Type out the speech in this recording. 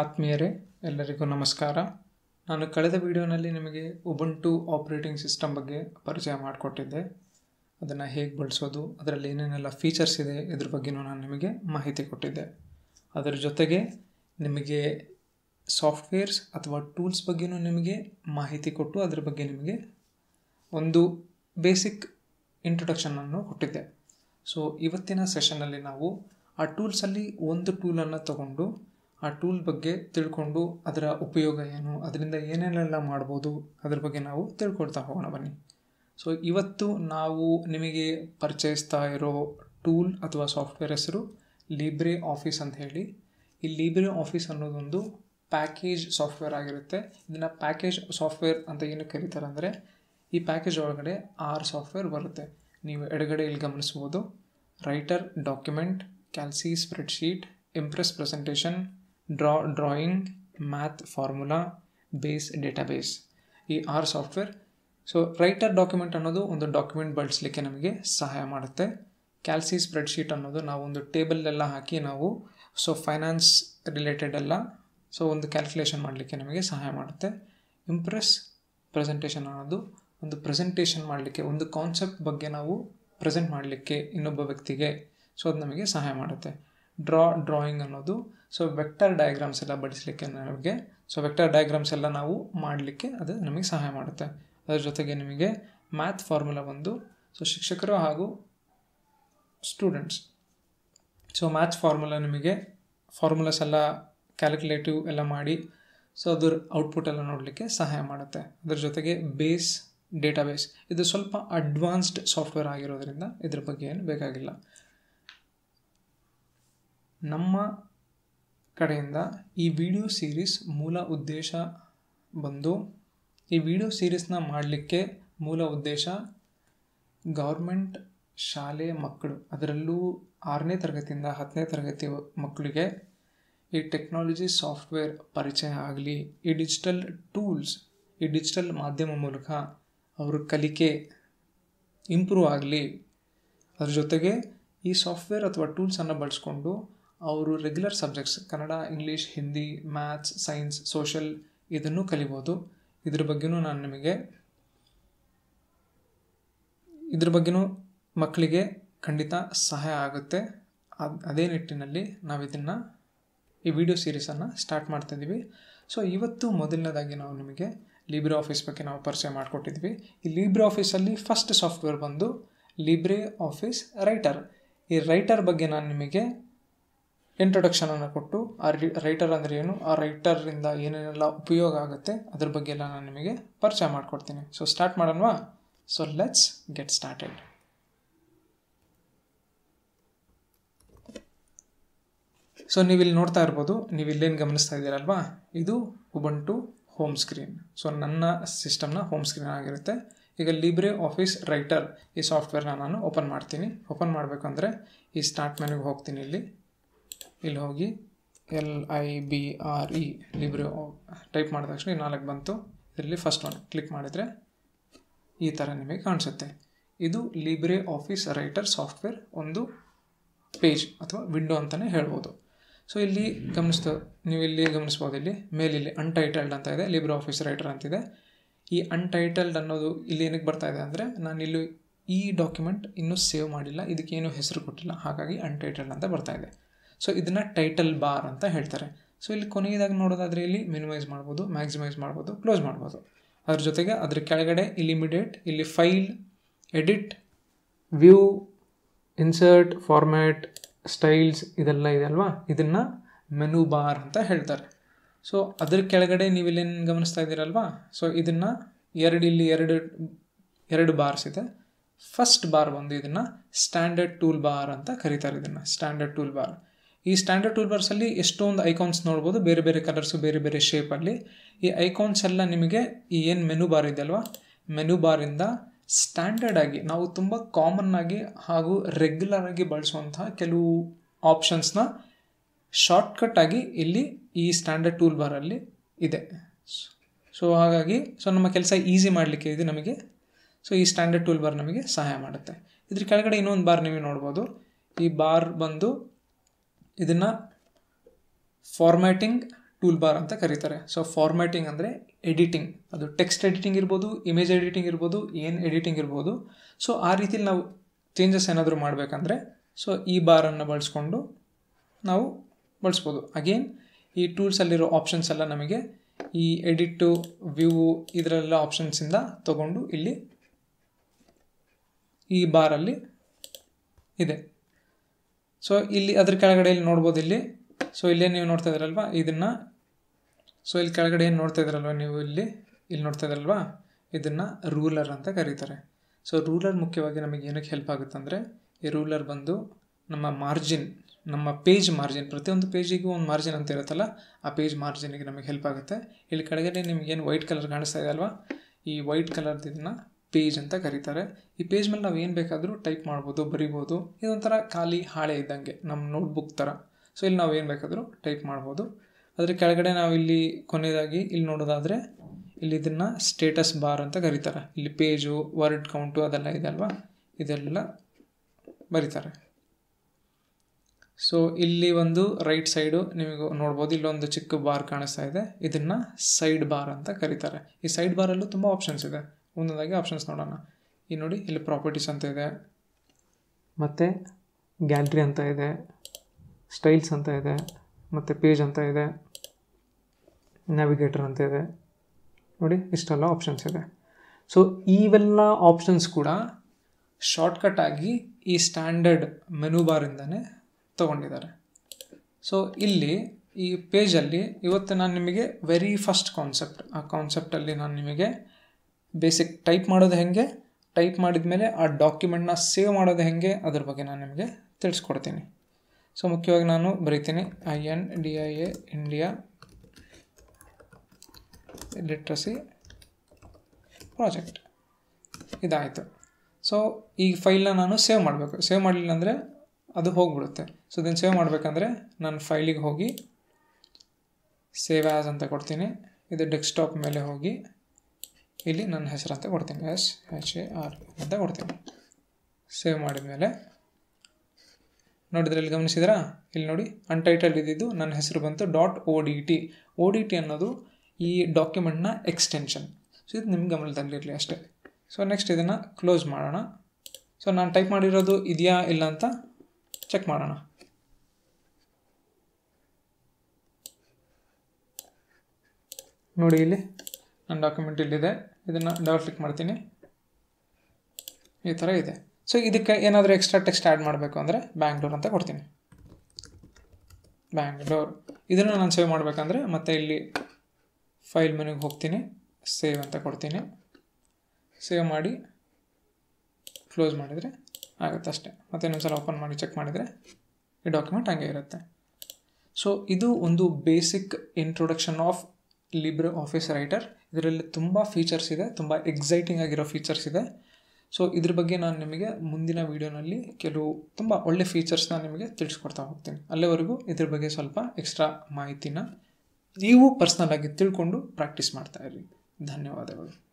ಆತ್ಮೀಯರೇ ಎಲ್ಲರಿಗೂ ನಮಸ್ಕಾರ ನಾನು ಕಳೆದ ವಿಡಿಯೋನಲ್ಲಿ ನಿಮಗೆ ಟು ಆಪ್ರೇಟಿಂಗ್ ಸಿಸ್ಟಮ್ ಬಗ್ಗೆ ಪರಿಚಯ ಮಾಡಿಕೊಟ್ಟಿದ್ದೆ ಅದನ್ನು ಹೇಗೆ ಬಳಸೋದು ಅದರಲ್ಲಿ ಏನೇನೆಲ್ಲ ಫೀಚರ್ಸ್ ಇದೆ ಇದ್ರ ಬಗ್ಗೆಯೂ ನಾನು ನಿಮಗೆ ಮಾಹಿತಿ ಕೊಟ್ಟಿದ್ದೆ ಅದರ ಜೊತೆಗೆ ನಿಮಗೆ ಸಾಫ್ಟ್ವೇರ್ಸ್ ಅಥವಾ ಟೂಲ್ಸ್ ಬಗ್ಗೆಯೂ ನಿಮಗೆ ಮಾಹಿತಿ ಕೊಟ್ಟು ಅದರ ಬಗ್ಗೆ ನಿಮಗೆ ಒಂದು ಬೇಸಿಕ್ ಇಂಟ್ರೊಡಕ್ಷನನ್ನು ಕೊಟ್ಟಿದ್ದೆ ಸೊ ಇವತ್ತಿನ ಸೆಷನಲ್ಲಿ ನಾವು ಆ ಟೂಲ್ಸಲ್ಲಿ ಒಂದು ಟೂಲನ್ನು ತಗೊಂಡು ಆ ಟೂಲ್ ಬಗ್ಗೆ ತಿಳ್ಕೊಂಡು ಅದರ ಉಪಯೋಗ ಏನು ಅದರಿಂದ ಏನೇನೆಲ್ಲ ಮಾಡ್ಬೋದು ಅದ್ರ ಬಗ್ಗೆ ನಾವು ತಿಳ್ಕೊಳ್ತಾ ಹೋಗೋಣ ಬನ್ನಿ ಸೊ ಇವತ್ತು ನಾವು ನಿಮಗೆ ಪರಿಚಯಿಸ್ತಾ ಇರೋ ಟೂಲ್ ಅಥವಾ ಸಾಫ್ಟ್ವೇರ್ ಹೆಸರು ಲೀಬ್ರೆ ಆಫೀಸ್ ಅಂತ ಹೇಳಿ ಈ ಲೀಬ್ರೆ ಆಫೀಸ್ ಅನ್ನೋದೊಂದು ಪ್ಯಾಕೇಜ್ ಸಾಫ್ಟ್ವೇರ್ ಆಗಿರುತ್ತೆ ಇದನ್ನು ಪ್ಯಾಕೇಜ್ ಸಾಫ್ಟ್ವೇರ್ ಅಂತ ಏನು ಕರೀತಾರೆ ಅಂದರೆ ಈ ಪ್ಯಾಕೇಜ್ ಒಳಗಡೆ ಆರು ಸಾಫ್ಟ್ವೇರ್ ಬರುತ್ತೆ ನೀವು ಎಡಗಡೆ ಇಲ್ಲಿ ಗಮನಿಸ್ಬೋದು Writer document Calc spreadsheet Impress presentation Draw drawing math formula Base database ಈ ಆರ್ ಸಾಫ್ಟ್ವೇರ್ ಸೊ ರೈಟರ್ ಡಾಕ್ಯುಮೆಂಟ್ ಅನ್ನೋದು ಒಂದು ಡಾಕ್ಯುಮೆಂಟ್ ಬಳಸಲಿಕ್ಕೆ ನಮಗೆ ಸಹಾಯ ಮಾಡುತ್ತೆ ಕ್ಯಾಲ್ಸಿ ಸ್ಪ್ರೆಡ್ಶೀಟ್ ಅನ್ನೋದು ನಾವು ನಾವೊಂದು ಟೇಬಲ್ಲೆಲ್ಲ ಹಾಕಿ ನಾವು ಸೊ ಫೈನಾನ್ಸ್ ರಿಲೇಟೆಡ್ ಎಲ್ಲ ಸೊ ಒಂದು ಕ್ಯಾಲ್ಕುಲೇಷನ್ ಮಾಡಲಿಕ್ಕೆ ನಮಗೆ ಸಹಾಯ ಮಾಡುತ್ತೆ ಇಂಪ್ರೆಸ್ ಪ್ರೆಸೆಂಟೇಷನ್ ಅನ್ನೋದು ಒಂದು ಪ್ರೆಸೆಂಟೇಷನ್ ಮಾಡಲಿಕ್ಕೆ ಒಂದು ಕಾನ್ಸೆಪ್ಟ್ ಬಗ್ಗೆ ನಾವು ಪ್ರೆಸೆಂಟ್ ಮಾಡಲಿಕ್ಕೆ ಇನ್ನೊಬ್ಬ ವ್ಯಕ್ತಿಗೆ ಸೊ ಅದು ನಮಗೆ ಸಹಾಯ ಮಾಡುತ್ತೆ ಡ್ರಾ ಡ್ರಾಯಿಂಗ್ ಅನ್ನೋದು ಸೊ ವೆಕ್ಟರ್ ಡಯಾಗ್ರಾಮ್ಸ್ ಎಲ್ಲ ಬಡಿಸಲಿಕ್ಕೆ ನಮಗೆ ಸೊ ವೆಕ್ಟರ್ ಡಯಾಗ್ರಾಮ್ಸ್ ಎಲ್ಲ ನಾವು ಮಾಡಲಿಕ್ಕೆ ಅದು ನಮಗೆ ಸಹಾಯ ಮಾಡುತ್ತೆ ಅದರ ಜೊತೆಗೆ ನಿಮಗೆ ಮ್ಯಾಥ್ ಫಾರ್ಮುಲಾ ಬಂದು ಸೊ ಶಿಕ್ಷಕರು ಹಾಗೂ ಸ್ಟೂಡೆಂಟ್ಸ್ ಸೊ ಮ್ಯಾಥ್ಸ್ ಫಾರ್ಮುಲಾ ನಿಮಗೆ ಫಾರ್ಮುಲಾಸ್ ಎಲ್ಲ ಕ್ಯಾಲ್ಕುಲೇಟಿವ್ ಎಲ್ಲ ಮಾಡಿ ಸೊ ಅದರ ಔಟ್ಪುಟ್ ಎಲ್ಲ ನೋಡಲಿಕ್ಕೆ ಸಹಾಯ ಮಾಡುತ್ತೆ ಅದರ ಜೊತೆಗೆ ಬೇಸ್ ಡೇಟಾಬೇಸ್ ಇದು ಸ್ವಲ್ಪ ಅಡ್ವಾನ್ಸ್ಡ್ ಸಾಫ್ಟ್ವೇರ್ ಆಗಿರೋದ್ರಿಂದ ಇದ್ರ ಬಗ್ಗೆ ಏನು ಬೇಕಾಗಿಲ್ಲ ನಮ್ಮ ಕಡೆಯಿಂದ ಈ ವಿಡಿಯೋ ಸೀರೀಸ್ ಮೂಲ ಉದ್ದೇಶ ಬಂದು ಈ ವಿಡಿಯೋ ಸೀರೀಸ್ನ ಮಾಡಲಿಕ್ಕೆ ಮೂಲ ಉದ್ದೇಶ ಗೌರ್ಮೆಂಟ್ ಶಾಲೆ ಮಕ್ಕಳು ಅದರಲ್ಲೂ ಆರನೇ ತರಗತಿಯಿಂದ ಹತ್ತನೇ ತರಗತಿ ಮಕ್ಕಳಿಗೆ ಈ ಟೆಕ್ನಾಲಜಿ ಸಾಫ್ಟ್ವೇರ್ ಪರಿಚಯ ಆಗಲಿ ಈ ಡಿಜಿಟಲ್ ಟೂಲ್ಸ್ ಈ ಡಿಜಿಟಲ್ ಮಾಧ್ಯಮ ಮೂಲಕ ಅವ್ರ ಕಲಿಕೆ ಇಂಪ್ರೂವ್ ಆಗಲಿ ಅದ್ರ ಜೊತೆಗೆ ಈ ಸಾಫ್ಟ್ವೇರ್ ಅಥವಾ ಟೂಲ್ಸನ್ನು ಬಳಸ್ಕೊಂಡು ಅವರು regular subjects Kannada English Hindi maths science social ಇದನ್ನು ಕಲಿಬೋದು ಇದ್ರ ಬಗ್ಗೆ ನಾನು ನಿಮಗೆ ಇದ್ರ ಬಗ್ಗೆಯೂ ಮಕ್ಕಳಿಗೆ ಖಂಡಿತ ಸಹಾಯ ಆಗುತ್ತೆ ಅದೇ ನಿಟ್ಟಿನಲ್ಲಿ ನಾವು ಇದನ್ನು ಈ ವಿಡಿಯೋ ಸೀರೀಸನ್ನು ಸ್ಟಾರ್ಟ್ ಮಾಡ್ತಾಯಿದ್ದೀವಿ ಸೊ ಇವತ್ತು ಮೊದಲನೇದಾಗಿ ನಾವು ನಿಮಗೆ ಲೀಬ್ರೆ ಆಫೀಸ್ ಬಗ್ಗೆ ನಾವು ಪರಿಚಯ ಮಾಡಿಕೊಟ್ಟಿದ್ವಿ ಈ ಲೀಬ್ರೆ ಆಫೀಸಲ್ಲಿ ಫಸ್ಟ್ ಸಾಫ್ಟ್ವೇರ್ ಬಂದು ಲೀಬ್ರೆ ಆಫೀಸ್ ರೈಟರ್ ಈ ರೈಟರ್ ಬಗ್ಗೆ ನಾನು ನಿಮಗೆ ಇಂಟ್ರೊಡಕ್ಷನನ್ನು ಕೊಟ್ಟು ಆ ರೈಟರ್ ಅಂದರೆ ಏನು ಆ ರೈಟರಿಂದ ಏನೇನೆಲ್ಲ ಉಪಯೋಗ ಆಗುತ್ತೆ ಅದ್ರ ಬಗ್ಗೆ ಎಲ್ಲ ನಾನು ನಿಮಗೆ ಪರಿಚಯ ಮಾಡಿಕೊಡ್ತೀನಿ ಸೊ ಸ್ಟಾರ್ಟ್ ಮಾಡೋಣವಾ so let's get started so ನೀವಿಲ್ಲಿ ನೋಡ್ತಾ ಇರ್ಬೋದು ನೀವು ಇಲ್ಲೇನು ಗಮನಿಸ್ತಾ ಇದ್ದೀರಲ್ವಾ ಇದು ಟು ಹೋಮ್ ಸ್ಕ್ರೀನ್ ಸೊ ನನ್ನ ಸಿಸ್ಟಮ್ನ ಹೋಮ್ ಸ್ಕ್ರೀನ್ ಆಗಿರುತ್ತೆ ಈಗ ಲಿಬ್ರೆ ಆಫೀಸ್ ರೈಟರ್ ಈ ಸಾಫ್ಟ್ವೇರ್ನ ನಾನು ಓಪನ್ ಮಾಡ್ತೀನಿ ಓಪನ್ ಮಾಡಬೇಕಂದ್ರೆ ಈ ಸ್ಟಾರ್ಟ್ ಮೆನ್ಗೆ ಹೋಗ್ತೀನಿ ಇಲ್ಲಿ ಇಲ್ಲಿ ಹೋಗಿ L I B R E Libre type ಮಾಡಿದ ತಕ್ಷಣ ಈ ನಾಲ್ಕು ಬಂತು ಇದರಲ್ಲಿ ಫಸ್ಟ್ ಒನ್ ಕ್ಲಿಕ್ ಮಾಡಿದರೆ ಈ ಥರ ನಿಮಗೆ ಕಾಣಿಸುತ್ತೆ ಇದು ಲಿಬ್ರೆ ಆಫೀಸ್ ರೈಟರ್ ಸಾಫ್ಟ್ವೇರ್ ಒಂದು ಪೇಜ್ ಅಥವಾ ವಿಂಡೋ ಅಂತಲೇ ಹೇಳ್ಬೋದು ಸೊ ಇಲ್ಲಿ ಗಮನಿಸ್ತಾ ನೀವು ಇಲ್ಲಿ ಗಮನಿಸ್ಬೋದು ಇಲ್ಲಿ ಮೇಲಿಲ್ಲಿ ಅನ್ಟೈಟಲ್ಡ್ ಅಂತ ಇದೆ ಲಿಬ್ರೆ ಆಫೀಸ್ ರೈಟರ್ ಅಂತಿದೆ ಈ ಅನ್ಟೈಟಲ್ಡ್ ಅನ್ನೋದು ಇಲ್ಲಿ ಏನಕ್ಕೆ ಬರ್ತಾ ಇದೆ ಅಂದರೆ ನಾನು ಇಲ್ಲಿ ಈ ಡಾಕ್ಯುಮೆಂಟ್ ಇನ್ನೂ ಸೇವ್ ಮಾಡಿಲ್ಲ ಇದಕ್ಕೇನು ಹೆಸರು ಕೊಟ್ಟಿಲ್ಲ ಹಾಗಾಗಿ ಅನ್ಟೈಟಲ್ಡ್ ಅಂತ ಬರ್ತಾಯಿದೆ ಸೊ ಇದನ್ನು ಟೈಟಲ್ ಬಾರ್ ಅಂತ ಹೇಳ್ತಾರೆ ಸೊ ಇಲ್ಲಿ ಕೊನೆಯದಾಗಿ ನೋಡೋದಾದರೆ ಇಲ್ಲಿ ಮಿನಿಮೈಸ್ ಮಾಡ್ಬೋದು ಮ್ಯಾಕ್ಸಿಮೈಸ್ ಮಾಡ್ಬೋದು ಕ್ಲೋಸ್ ಮಾಡ್ಬೋದು ಅದ್ರ ಜೊತೆಗೆ ಅದ್ರ ಕೆಳಗಡೆ ಇಲಿಮಿಡಿಯೇಟ್ ಇಲ್ಲಿ file edit view insert format styles ಇದೆಲ್ಲ ಇದೆ ಅಲ್ವಾ ಇದನ್ನು ಮೆನು ಬಾರ್ ಅಂತ ಹೇಳ್ತಾರೆ ಸೊ ಅದ್ರ ಕೆಳಗಡೆ ನೀವು ಇಲ್ಲೇನು ಗಮನಿಸ್ತಾ ಇದ್ದೀರಲ್ವಾ ಸೊ ಇದನ್ನು ಎರಡು ಇಲ್ಲಿ ಎರಡು ಎರಡು ಬಾರ್ಸ್ ಇದೆ ಫಸ್ಟ್ ಬಾರ್ ಬಂದು ಇದನ್ನು ಸ್ಟ್ಯಾಂಡರ್ಡ್ ಟೂಲ್ ಬಾರ್ ಅಂತ ಕರೀತಾರೆ ಇದನ್ನು ಸ್ಟ್ಯಾಂಡರ್ಡ್ ಟೂಲ್ ಬಾರ್ ಈ ಸ್ಟ್ಯಾಂಡರ್ಡ್ ಟೂಲ್ ಅಲ್ಲಿ ಎಷ್ಟೊಂದು ಐಕಾನ್ಸ್ ನೋಡ್ಬೋದು ಬೇರೆ ಬೇರೆ ಕಲರ್ಸು ಬೇರೆ ಬೇರೆ ಶೇಪಲ್ಲಿ ಈ ಐಕಾನ್ಸ್ ಎಲ್ಲ ನಿಮಗೆ ಈ ಏನು ಮೆನು ಬಾರ್ ಇದೆ ಅಲ್ವಾ ಮೆನು ಬಾರಿಂದ ಸ್ಟ್ಯಾಂಡರ್ಡ್ ಆಗಿ ನಾವು ತುಂಬ ಕಾಮನ್ ಆಗಿ ಹಾಗೂ ರೆಗ್ಯುಲರ್ ಆಗಿ ಬಳಸುವಂತಹ ಕೆಲವು ಆಪ್ಷನ್ಸ್ನ ಶಾರ್ಟ್ಕಟ್ ಆಗಿ ಇಲ್ಲಿ ಈ ಸ್ಟ್ಯಾಂಡರ್ಡ್ ಟೂಲ್ ಬಾರಲ್ಲಿ ಇದೆ ಸೊ ಹಾಗಾಗಿ ಸೊ ನಮ್ಮ ಕೆಲಸ ಈಸಿ ಮಾಡಲಿಕ್ಕೆ ಇದೆ ನಮಗೆ ಸೊ ಈ ಸ್ಟ್ಯಾಂಡರ್ಡ್ ಟೂಲ್ ಬಾರ್ ನಮಗೆ ಸಹಾಯ ಮಾಡುತ್ತೆ ಇದ್ರ ಕೆಳಗಡೆ ಇನ್ನೊಂದು ಬಾರ್ ನೀವು ನೋಡ್ಬೋದು ಈ ಬಾರ್ ಬಂದು ಇದನ್ನು ಫಾರ್ಮ್ಯಾಟಿಂಗ್ ಟೂಲ್ ಬಾರ್ ಅಂತ ಕರೀತಾರೆ ಸೊ ಫಾರ್ಮ್ಯಾಟಿಂಗ್ ಅಂದರೆ ಎಡಿಟಿಂಗ್ ಅದು ಟೆಕ್ಸ್ಟ್ ಎಡಿಟಿಂಗ್ ಇರ್ಬೋದು ಇಮೇಜ್ ಎಡಿಟಿಂಗ್ ಇರ್ಬೋದು ಏನು ಎಡಿಟಿಂಗ್ ಇರ್ಬೋದು ಸೊ ಆ ರೀತಿಲಿ ನಾವು ಚೇಂಜಸ್ ಏನಾದರೂ ಮಾಡಬೇಕಂದ್ರೆ ಸೊ ಈ ಬಾರನ್ನು ಬಳಸ್ಕೊಂಡು ನಾವು ಬಳಸ್ಬೋದು ಅಗೇನ್ ಈ ಟೂಲ್ಸಲ್ಲಿರೋ ಆಪ್ಷನ್ಸ್ ಎಲ್ಲ ನಮಗೆ ಈ ಎಡಿಟು ವ್ಯೂ ಇದರಲ್ಲ ಆಪ್ಷನ್ಸಿಂದ ತಗೊಂಡು ಇಲ್ಲಿ ಈ ಬಾರಲ್ಲಿ ಇದೆ ಸೊ ಇಲ್ಲಿ ಅದ್ರ ಕೆಳಗಡೆ ಇಲ್ಲಿ ನೋಡ್ಬೋದು ಇಲ್ಲಿ ಸೊ ಇಲ್ಲೇ ನೀವು ನೋಡ್ತಾ ಇದ್ರಲ್ವಾ ಇದನ್ನು ಸೊ ಇಲ್ಲಿ ಕೆಳಗಡೆ ಏನು ನೋಡ್ತಾ ಇದ್ರಲ್ವ ನೀವು ಇಲ್ಲಿ ಇಲ್ಲಿ ನೋಡ್ತಾ ಇದ್ರಲ್ವಾ ಇದನ್ನು ರೂಲರ್ ಅಂತ ಕರೀತಾರೆ ಸೊ ರೂಲರ್ ಮುಖ್ಯವಾಗಿ ನಮಗೆ ಏನಕ್ಕೆ ಹೆಲ್ಪ್ ಆಗುತ್ತೆ ಅಂದರೆ ಈ ರೂಲರ್ ಬಂದು ನಮ್ಮ ಮಾರ್ಜಿನ್ ನಮ್ಮ ಪೇಜ್ ಮಾರ್ಜಿನ್ ಪ್ರತಿಯೊಂದು ಪೇಜಿಗೂ ಒಂದು ಮಾರ್ಜಿನ್ ಅಂತ ಇರುತ್ತಲ್ಲ ಆ ಪೇಜ್ ಮಾರ್ಜಿನಿಗೆ ನಮಗೆ ಹೆಲ್ಪ್ ಆಗುತ್ತೆ ಇಲ್ಲಿ ಕೆಳಗಡೆ ನಿಮಗೇನು ವೈಟ್ ಕಲರ್ ಕಾಣಿಸ್ತಾ ಇದೆ ಅಲ್ವಾ ಈ ವೈಟ್ ಕಲರ್ದು ಇದನ್ನು ಪೇಜ್ ಅಂತ ಕರೀತಾರೆ ಈ ಪೇಜ್ ಮೇಲೆ ನಾವು ಏನು ಬೇಕಾದರೂ ಟೈಪ್ ಮಾಡ್ಬೋದು ಬರಿಬೋದು ಇದೊಂಥರ ಖಾಲಿ ಹಾಳೆ ಇದ್ದಂಗೆ ನಮ್ಮ ನೋಟ್ಬುಕ್ ಥರ ಸೊ ಇಲ್ಲಿ ನಾವು ಏನು ಬೇಕಾದರೂ ಟೈಪ್ ಮಾಡ್ಬೋದು ಅದರ ಕೆಳಗಡೆ ನಾವು ಇಲ್ಲಿ ಕೊನೆಯದಾಗಿ ಇಲ್ಲಿ ನೋಡೋದಾದರೆ ಇಲ್ಲಿ ಇದನ್ನು ಸ್ಟೇಟಸ್ ಬಾರ್ ಅಂತ ಕರೀತಾರೆ ಇಲ್ಲಿ ಪೇಜು ವರ್ಡ್ ಕೌಂಟು ಅದೆಲ್ಲ ಇದೆ ಅಲ್ವಾ ಇದೆಲ್ಲ ಬರೀತಾರೆ ಸೊ ಇಲ್ಲಿ ಒಂದು ರೈಟ್ ಸೈಡು ನಿಮಗೆ ನೋಡ್ಬೋದು ಇಲ್ಲೊಂದು ಚಿಕ್ಕ ಬಾರ್ ಕಾಣಿಸ್ತಾ ಇದೆ ಇದನ್ನು ಸೈಡ್ ಬಾರ್ ಅಂತ ಕರೀತಾರೆ ಈ ಸೈಡ್ ಬಾರಲ್ಲೂ ತುಂಬ ಆಪ್ಷನ್ಸ್ ಇದೆ ಒಂದೊಂದಾಗಿ ಆಪ್ಷನ್ಸ್ ನೋಡೋಣ ಈ ನೋಡಿ ಇಲ್ಲಿ ಪ್ರಾಪರ್ಟೀಸ್ ಅಂತ ಇದೆ ಮತ್ತು ಗ್ಯಾಲ್ರಿ ಅಂತ ಇದೆ ಸ್ಟೈಲ್ಸ್ ಅಂತ ಇದೆ ಮತ್ತು ಪೇಜ್ ಅಂತ ಇದೆ ನ್ಯಾವಿಗೇಟರ್ ಅಂತ ಇದೆ ನೋಡಿ ಇಷ್ಟೆಲ್ಲ ಆಪ್ಷನ್ಸ್ ಇದೆ ಸೊ ಇವೆಲ್ಲ ಆಪ್ಷನ್ಸ್ ಕೂಡ ಶಾರ್ಟ್ಕಟ್ ಆಗಿ ಈ ಸ್ಟ್ಯಾಂಡರ್ಡ್ ಮೆನು ಬಾರಿಂದನೇ ತೊಗೊಂಡಿದ್ದಾರೆ ಸೊ ಇಲ್ಲಿ ಈ ಪೇಜಲ್ಲಿ ಇವತ್ತು ನಾನು ನಿಮಗೆ ವೆರಿ ಫಸ್ಟ್ ಕಾನ್ಸೆಪ್ಟ್ ಆ ಕಾನ್ಸೆಪ್ಟಲ್ಲಿ ನಾನು ನಿಮಗೆ ಬೇಸಿಕ್ ಟೈಪ್ ಮಾಡೋದು ಹೇಗೆ ಟೈಪ್ ಮಾಡಿದ ಮೇಲೆ ಆ ಡಾಕ್ಯುಮೆಂಟ್ನ ಸೇವ್ ಮಾಡೋದು ಹೇಗೆ ಅದ್ರ ಬಗ್ಗೆ ನಾನು ನಿಮಗೆ ತಿಳಿಸ್ಕೊಡ್ತೀನಿ ಸೊ ಮುಖ್ಯವಾಗಿ ನಾನು ಬರೀತೀನಿ I N D I A India literacy project ಇದಾಯಿತು ಸೊ ಈ ಫೈಲ್ನ ನಾನು ಸೇವ್ ಮಾಡಬೇಕು ಸೇವ್ ಮಾಡಲಿಲ್ಲ ಅಂದರೆ ಅದು ಹೋಗ್ಬಿಡುತ್ತೆ ಸೊ ಇದನ್ನು ಸೇವ್ ಮಾಡಬೇಕಂದ್ರೆ ನಾನು ಫೈಲಿಗೆ ಹೋಗಿ ಸೇವ್ ಆ್ಯಸ್ ಅಂತ ಕೊಡ್ತೀನಿ ಇದು ಡೆಸ್ಕ್ಟಾಪ್ ಮೇಲೆ ಹೋಗಿ ಇಲ್ಲಿ ನನ್ನ ಹೆಸರು ಅಂತ ಕೊಡ್ತೀನಿ ಎಸ್ ಎಚ್ ಎ ಆರ್ ಅಂತ ಕೊಡ್ತೀನಿ ಸೇವ್ ಮಾಡಿದ ಮೇಲೆ ನೋಡಿದ್ರೆ ಇಲ್ಲಿ ಗಮನಿಸಿದ್ರಾ ಇಲ್ಲಿ ನೋಡಿ ಅನ್ಟೈಟಲ್ ಇದ್ದಿದ್ದು ನನ್ನ ಹೆಸರು ಬಂತು dot O D T O D T ಅನ್ನೋದು ಈ ಡಾಕ್ಯುಮೆಂಟ್ನ ಎಕ್ಸ್ಟೆನ್ಷನ್ ಸೊ ಇದು ನಿಮ್ಗೆ ಗಮನದಲ್ಲಿರಲಿ ಅಷ್ಟೇ ಸೊ ನೆಕ್ಸ್ಟ್ ಇದನ್ನು ಕ್ಲೋಸ್ ಮಾಡೋಣ ಸೊ ನಾನು ಟೈಪ್ ಮಾಡಿರೋದು ಇದೆಯಾ ಇಲ್ಲ ಅಂತ ಚೆಕ್ ಮಾಡೋಣ ನೋಡಿ ಇಲ್ಲಿ ನನ್ನ ಡಾಕ್ಯುಮೆಂಟ್ ಇಲ್ಲಿದೆ ಇದನ್ನು ಡಬಲ್ ಕ್ಲಿಕ್ ಮಾಡ್ತೀನಿ ಈ ಥರ ಇದೆ ಸೊ ಇದಕ್ಕೆ ಏನಾದರೂ ಎಕ್ಸ್ಟ್ರಾ ಟೆಕ್ಸ್ಟ್ ಆ್ಯಡ್ ಮಾಡಬೇಕು ಅಂದರೆ ಬ್ಯಾಂಗ್ಳೂರ್ ಅಂತ ಕೊಡ್ತೀನಿ ಬ್ಯಾಂಗ್ಳೂರ್ ಇದನ್ನು ನಾನು ಸೇವ್ ಮಾಡಬೇಕಂದ್ರೆ ಮತ್ತೆ ಇಲ್ಲಿ ಫೈಲ್ ಮನೆಗೆ ಹೋಗ್ತೀನಿ ಸೇವ್ ಅಂತ ಕೊಡ್ತೀನಿ ಸೇವ್ ಮಾಡಿ ಕ್ಲೋಸ್ ಮಾಡಿದರೆ ಆಗುತ್ತೆ ಅಷ್ಟೇ ಮತ್ತೆ ಇನ್ನೊಂದ್ಸಲ ಓಪನ್ ಮಾಡಿ ಚೆಕ್ ಮಾಡಿದರೆ ಈ ಡಾಕ್ಯುಮೆಂಟ್ ಹಂಗೆ ಇರುತ್ತೆ ಸೊ ಇದು ಒಂದು basic introduction of Libre office Writer ಇದರಲ್ಲಿ ತುಂಬ ಫೀಚರ್ಸ್ ಇದೆ ತುಂಬ ಎಕ್ಸೈಟಿಂಗ್ ಆಗಿರೋ ಫೀಚರ್ಸ್ ಇದೆ ಸೊ ಇದ್ರ ಬಗ್ಗೆ ನಾನು ನಿಮಗೆ ಮುಂದಿನ ವೀಡಿಯೋನಲ್ಲಿ ಕೆಲವು ತುಂಬ ಒಳ್ಳೆ ಫೀಚರ್ಸ್ನ ನಿಮಗೆ ತಿಳಿಸ್ಕೊಡ್ತಾ ಹೋಗ್ತೀನಿ ಅಲ್ಲಿವರೆಗೂ ಇದ್ರ ಬಗ್ಗೆ ಸ್ವಲ್ಪ ಎಕ್ಸ್ಟ್ರಾ ಮಾಹಿತಿನ ನೀವು ಪರ್ಸ್ನಲ್ ಆಗಿ ತಿಳ್ಕೊಂಡು ಪ್ರಾಕ್ಟೀಸ್ ಮಾಡ್ತಾ ಇರಿ ಧನ್ಯವಾದಗಳು